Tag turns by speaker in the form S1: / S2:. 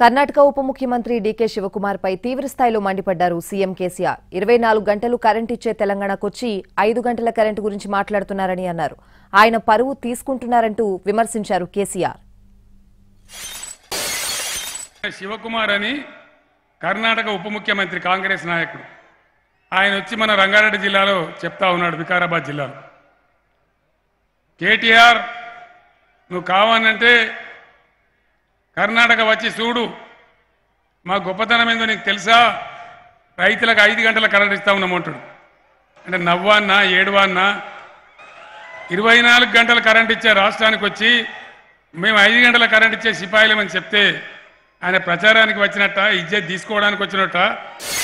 S1: కర్ణాటక ఉప ముఖ్యమంత్రి డీకే శివకుమార్పై తీవ్రస్థాయిలో మండిపడ్డారు సీఎం కేసీఆర్ ఇరవై నాలుగు గంటలు కరెంట్ ఇచ్చే తెలంగాణకొచ్చి ఐదు గంటల కరెంట్ గురించి మాట్లాడుతున్నారని అన్నారు ఆయన పరువు తీసుకుంటున్నారంటూ విమర్శించారు కేసీఆర్
S2: శివకుమార్ అని కర్ణాటక ఉప ముఖ్యమంత్రి కాంగ్రెస్ నాయకుడు ఆయన వచ్చి మన రంగారెడ్డి జిల్లాలో చెప్తా ఉన్నాడు వికారాబాద్ జిల్లాలో కేటీఆర్ నువ్వు కావాలంటే కర్ణాటక వచ్చి చూడు మా గొప్పతనం ఏందో నీకు తెలుసా రైతులకు ఐదు గంటల కరెంట్ ఇస్తా ఉన్నామంటాడు అంటే నవ్వాన్నా ఏడువాన్నా ఇరవై నాలుగు గంటల కరెంట్ ఇచ్చే రాష్ట్రానికి వచ్చి మేము ఐదు గంటల కరెంట్ ఇచ్చే సిపాయిలమని చెప్తే ఆయన ప్రచారానికి వచ్చినట్ట ఇజ్జత్ తీసుకోవడానికి వచ్చినట్ట